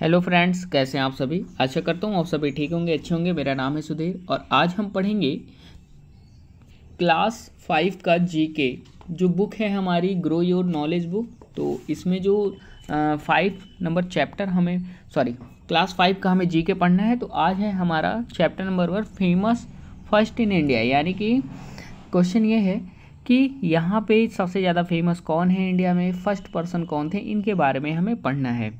hello friends कैसे हैं आप सभी आशा करता हूँ आप सभी ठीक होंगे अच्छे होंगे मेरा नाम है सुधीर और आज हम पढ़ेंगे क्लास फाइव का जीके जो बुक है हमारी ग्रो योर नॉलेज बुक तो इसमें जो फाइव नंबर चैप्टर हमें सॉरी क्लास फाइव का हमें जीके पढ़ना है तो आज है हमारा chapter number one famous first in India यानी कि क्वेश्चन ये है कि यहाँ पे सबसे ज़्यादा फेमस कौन है इंडिया में फर्स्ट पर्सन कौन थे इनके बारे में हमें पढ़ना है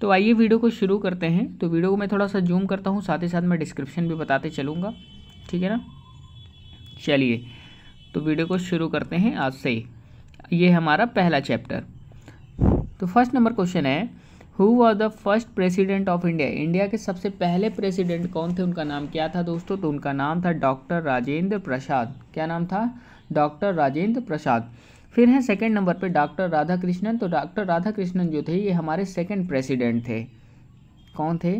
तो आइए वीडियो को शुरू करते हैं तो वीडियो को मैं थोड़ा सा जूम करता हूँ साथ ही साथ मैं डिस्क्रिप्शन भी बताते चलूँगा ठीक है ना चलिए तो वीडियो को शुरू करते हैं आज से ये हमारा पहला चैप्टर तो फर्स्ट नंबर क्वेश्चन है who was the first president of India India के सबसे पहले प्रेसिडेंट कौन थे उनका नाम क्या था दोस्तों तो उनका नाम था डॉक्टर राजेंद्र प्रसाद क्या नाम था डॉक्टर राजेंद्र प्रसाद फिर हैं सेकंड नंबर पे डॉक्टर राधा कृष्णन तो डॉक्टर राधा कृष्णन जो थे ये हमारे सेकंड प्रेसिडेंट थे कौन थे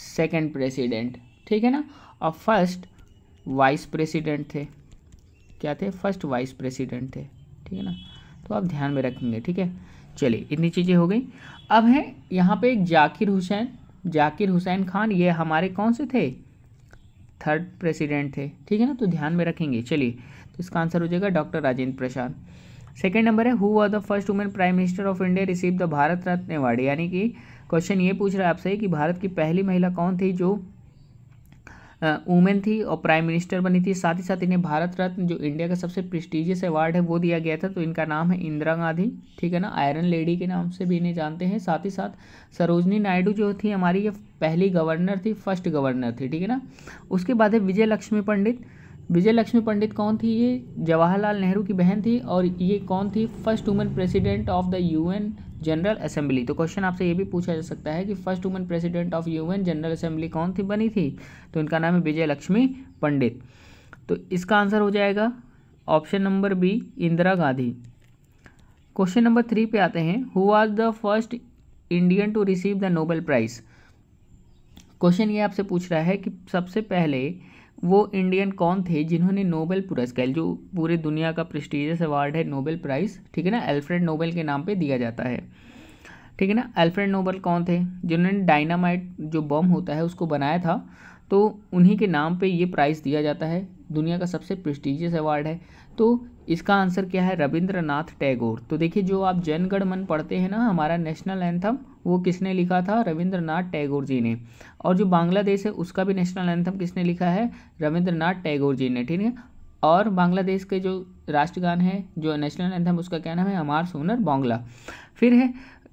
सेकंड प्रेसिडेंट ठीक है ना और फर्स्ट वाइस प्रेसिडेंट थे क्या थे फर्स्ट वाइस प्रेसिडेंट थे ठीक है ना तो आप ध्यान में रखेंगे ठीक है चलिए इतनी चीज़ें हो गई अब हैं यहाँ पर जाकिर हुसैन जाकिर हुसैन खान ये हमारे कौन से थे थर्ड प्रेसिडेंट थे ठीक है ना तो ध्यान में रखेंगे चलिए तो इसका आंसर हो जाएगा doctor Rajendra Prasad second number है who was the first women prime minister of India receive the Bharat Ratna award यानी कि क्वेश्चन ये पूछ रहा है आपसे कि भारत की पहली महिला कौन थी जो वुमेन थी और प्राइम मिनिस्टर बनी थी साथ ही साथ इन्हें भारत रत्न जो इंडिया का सबसे प्रेस्टिजियस अवार्ड है वो दिया गया था तो इनका नाम है इंदिरा गांधी ठीक है ना आयरन लेडी के नाम से भी इन्हें जानते हैं साथ ही साथ सरोजनी नायडू जो थी हमारी ये पहली गवर्नर थी फर्स्ट गवर्नर थी ठीक है ना उसके बाद है विजय लक्ष्मी पंडित विजय लक्ष्मी पंडित कौन थी ये जवाहरलाल नेहरू की बहन थी और ये कौन थी first women president of the U general assembly तो क्वेश्चन आपसे ये भी पूछा जा सकता है कि first women president of UN general assembly कौन थी बनी थी तो इनका नाम है विजय लक्ष्मी पंडित तो इसका आंसर हो जाएगा option number B Indira Gandhi question number three पे आते हैं who was the first Indian to receive the Nobel prize question ये आपसे पूछ रहा है कि सबसे पहले वो इंडियन कौन थे जिन्होंने नोबेल पुरस्कार जो पूरे दुनिया का प्रेस्टिजियस अवार्ड है नोबेल प्राइज़ ठीक है ना एल्फ्रेड नोबेल के नाम पे दिया जाता है ठीक है ना एल्फ्रेड नोबेल कौन थे जिन्होंने डायनामाइट जो बम होता है उसको बनाया था तो उन्हीं के नाम पे ये प्राइज़ दिया जाता है दुनिया का सबसे प्रेस्टिजियस अवार्ड है तो इसका आंसर क्या है रविंद्रनाथ टैगोर तो देखिए जो आप जनगण मन पढ़ते हैं ना हमारा नेशनल एंथम वो किसने लिखा था रविंद्रनाथ टैगोर जी ने और जो बांग्लादेश है उसका भी नेशनल एंथम किसने लिखा है रविंद्रनाथ टैगोर जी ने ठीक है और बांग्लादेश के जो राष्ट्रगान है जो नेशनल एंथम उसका क्या नाम है अमार सोनर बांग्ला फिर है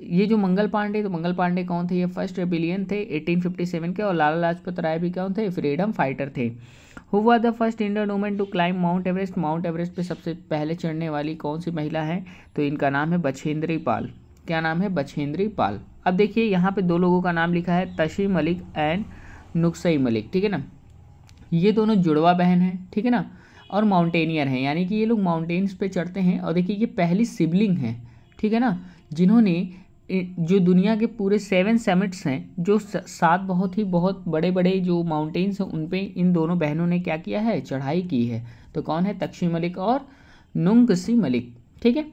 ये जो मंगल पांडे तो मंगल पांडे कौन थे ये फर्स्ट रेबिलियन थे 1857 के और लाला लाजपत राय भी कौन थे फ्रीडम फाइटर थे who was the first Indian women to climb Mount Everest Mount Everest पे सबसे पहले चढ़ने वाली कौन सी महिला है तो इनका नाम है बछेंद्री पाल क्या नाम है बछेंद्री पाल अब देखिए यहाँ पे दो लोगों का नाम लिखा है तशी मलिक एंड नुकसई मलिक ठीक है ना ये दोनों जुड़वा बहन हैं ठीक है ना और माउंटेनियर हैं यानी कि ये लोग माउंटेन्स पे चढ़ते हैं और देखिए ये पहली सिबलिंग है ठीक है ना जिन्होंने जो दुनिया के पूरे सेवन समिट्स हैं जो सात बहुत ही बहुत बड़े बड़े जो माउंटेन्स हैं उन पे इन दोनों बहनों ने क्या किया है चढ़ाई की है तो कौन है तक्षी मलिक और नुंगसी मलिक ठीक है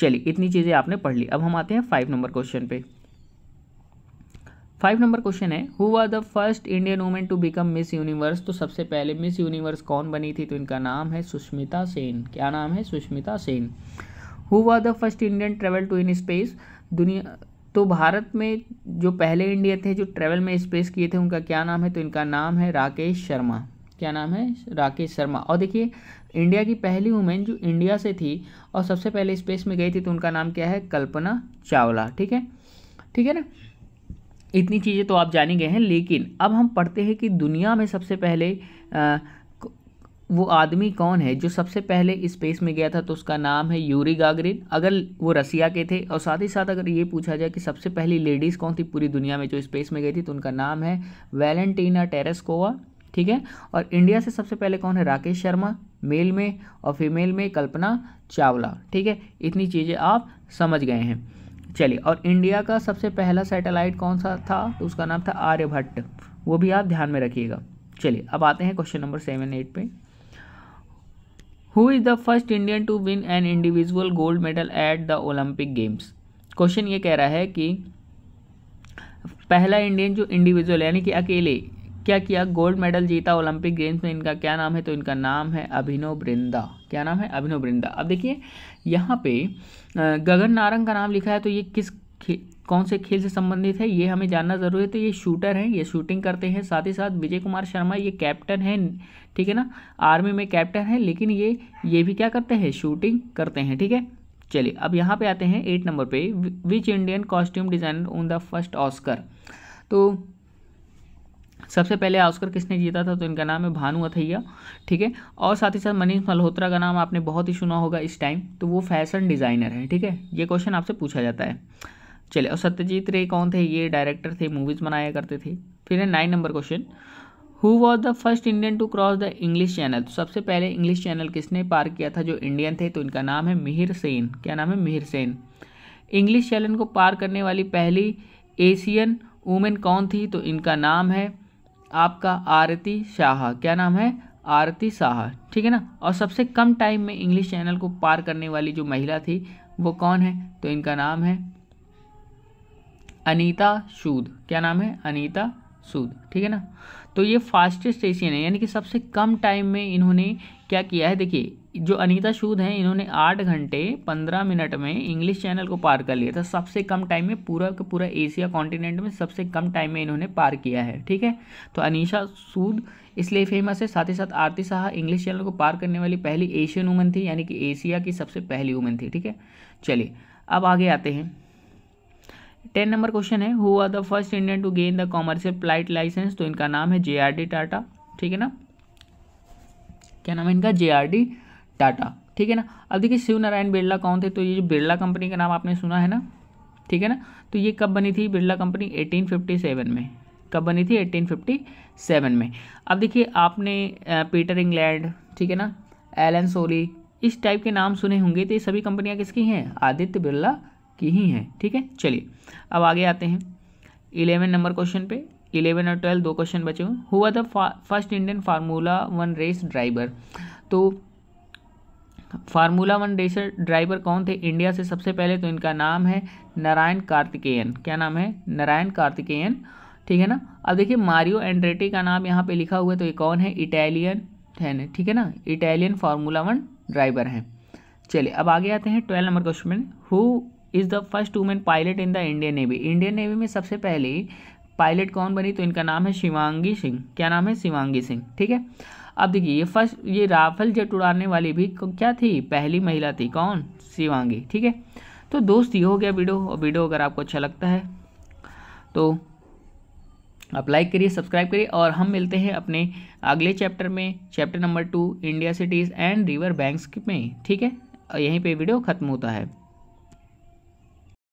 चलिए इतनी चीज़ें आपने पढ़ ली अब हम आते हैं फाइव नंबर क्वेश्चन पे फाइव नंबर क्वेश्चन है who are the first Indian women to become Miss Universe तो सबसे पहले मिस यूनिवर्स कौन बनी थी तो इनका नाम है सुष्मिता सेन क्या नाम है Sushmita Sen who was the first Indian travel to in space दुनिया तो भारत में जो पहले इंडिया थे जो ट्रेवल में स्पेस किए थे उनका क्या नाम है तो इनका नाम है राकेश शर्मा क्या नाम है राकेश शर्मा और देखिए इंडिया की पहली वुमेन जो इंडिया से थी और सबसे पहले स्पेस में गई थी तो उनका नाम क्या है कल्पना चावला ठीक है ठीक है ना इतनी चीज़ें तो आप जानी गए हैं लेकिन अब हम पढ़ते हैं कि दुनिया में सबसे पहले आ, वो आदमी कौन है जो सबसे पहले स्पेस में गया था तो उसका नाम है यूरी गागरिन अगर वो रसिया के थे और साथ ही साथ अगर ये पूछा जाए कि सबसे पहली लेडीज़ कौन थी पूरी दुनिया में जो स्पेस में गई थी तो उनका नाम है वैलेंटीना टेरेस्कोवा ठीक है और इंडिया से सबसे पहले कौन है राकेश शर्मा मेल में और फीमेल में कल्पना चावला ठीक है इतनी चीज़ें आप समझ गए हैं चलिए और इंडिया का सबसे पहला सैटेलाइट कौन सा था तो उसका नाम था आर्यभट्ट वो भी आप ध्यान में रखिएगा चलिए अब आते हैं क्वेश्चन नंबर सेवन एट पे who is the first Indian to win an individual gold medal at the Olympic games question ये कह रहा है कि पहला इंडियन जो इंडिविजुअल यानी कि अकेले क्या किया गोल्ड मेडल जीता ओलंपिक गेम्स में इनका क्या नाम है तो इनका नाम है अभिनव बृंदा क्या नाम है अभिनव बृंदा अब देखिए यहाँ पे गगन नारंग का नाम लिखा है तो ये किस कौन से खेल से संबंधित है ये हमें जानना जरूरी है तो ये शूटर हैं ये शूटिंग करते हैं साथ ही साथ विजय कुमार शर्मा ये कैप्टन हैं ठीक है ना आर्मी में कैप्टन है लेकिन ये ये भी क्या करते हैं शूटिंग करते हैं ठीक है चलिए अब यहाँ पे आते हैं एट नंबर पे which Indian costume designer on the first Oscar तो सबसे पहले ऑस्कर किसने जीता था तो इनका नाम है भानु अथैया ठीक है और साथ ही साथ मनीष मल्होत्रा का नाम आपने बहुत ही सुना होगा इस टाइम तो वो फैशन डिज़ाइनर है ठीक है ये क्वेश्चन आपसे पूछा जाता है चलिए और सत्यजीत रे कौन थे ये डायरेक्टर थे मूवीज़ बनाया करते थे फिर है nine number question who was the first Indian to cross the English channel सबसे पहले इंग्लिश चैनल किसने पार किया था जो इंडियन थे तो इनका नाम है मिहिर सेन क्या नाम है मिहिर सेन इंग्लिश चैनल को पार करने वाली पहली एशियन वूमेन कौन थी तो इनका नाम है आपका आरती शाह क्या नाम है आरती शाह ठीक है ना और सबसे कम टाइम में इंग्लिश चैनल को पार करने वाली जो महिला थी वो कौन है तो इनका नाम है अनीता सूद क्या नाम है अनीता सूद ठीक है ना तो ये फास्टेस्ट एशियन है यानी कि सबसे कम टाइम में इन्होंने क्या किया है देखिए जो अनीता सूद हैं इन्होंने आठ घंटे पंद्रह मिनट में इंग्लिश चैनल को पार कर लिया था सबसे कम टाइम में पूरा का पूरा एशिया कॉन्टिनेंट में सबसे कम टाइम में इन्होंने पार किया है ठीक है तो अनीशा सूद इसलिए फेमस है साथ ही साथ आरती शाह इंग्लिश चैनल को पार करने वाली पहली एशियन वूमन थी यानी कि एशिया की सबसे पहली वूमन थी ठीक है चलिए अब आगे आते हैं टेन नंबर क्वेश्चन है who are the first Indian to gain the commercial flight licence तो इनका नाम है जे आर डी टाटा ठीक है ना क्या नाम है इनका जे आर डी टाटा ठीक है ना अब देखिए शिव नारायण बिरला कौन थे तो ये जो बिरला कंपनी का नाम आपने सुना है ना ठीक है ना तो ये कब बनी थी बिरला कंपनी 1857 में कब बनी थी 1857 में अब देखिए आपने पीटर इंग्लैंड ठीक है ना एलन सोली इस टाइप के नाम सुने होंगे तो ये सभी कंपनियाँ किसकी हैं आदित्य बिरला की ही है ठीक है चलिए अब आगे आते हैं इलेवन नंबर क्वेश्चन पे इलेवन और ट्वेल्व दो क्वेश्चन बचे हुए हुआ था first Indian formula one race driver तो फार्मूला वन रेसर ड्राइवर कौन थे इंडिया से सबसे पहले तो इनका नाम है नारायण कार्तिकेयन क्या नाम है नारायण कार्तिकेयन ठीक है ना अब देखिए मारियो एंड्रेटी का नाम यहाँ पे लिखा हुआ है तो ये कौन है इटालियन है ना ठीक है ना इटालियन फार्मूला वन ड्राइवर हैं चलिए अब आगे आते हैं twelve number question who is the first women pilot in the Indian navy Indian navy में सबसे पहले पायलट कौन बनी तो इनका नाम है शिवांगी सिंह क्या नाम है शिवांगी सिंह ठीक है अब देखिए ये फर्स्ट ये राफेल जेट उड़ाने वाली भी क्या थी पहली महिला थी कौन शिवांगी ठीक है तो दोस्त ये हो गया वीडियो और वीडियो अगर आपको अच्छा लगता है तो आप लाइक करिए सब्सक्राइब करिए और हम मिलते हैं अपने अगले चैप्टर में chapter number two India cities and river banks में ठीक है यहीं पे वीडियो ख़त्म होता है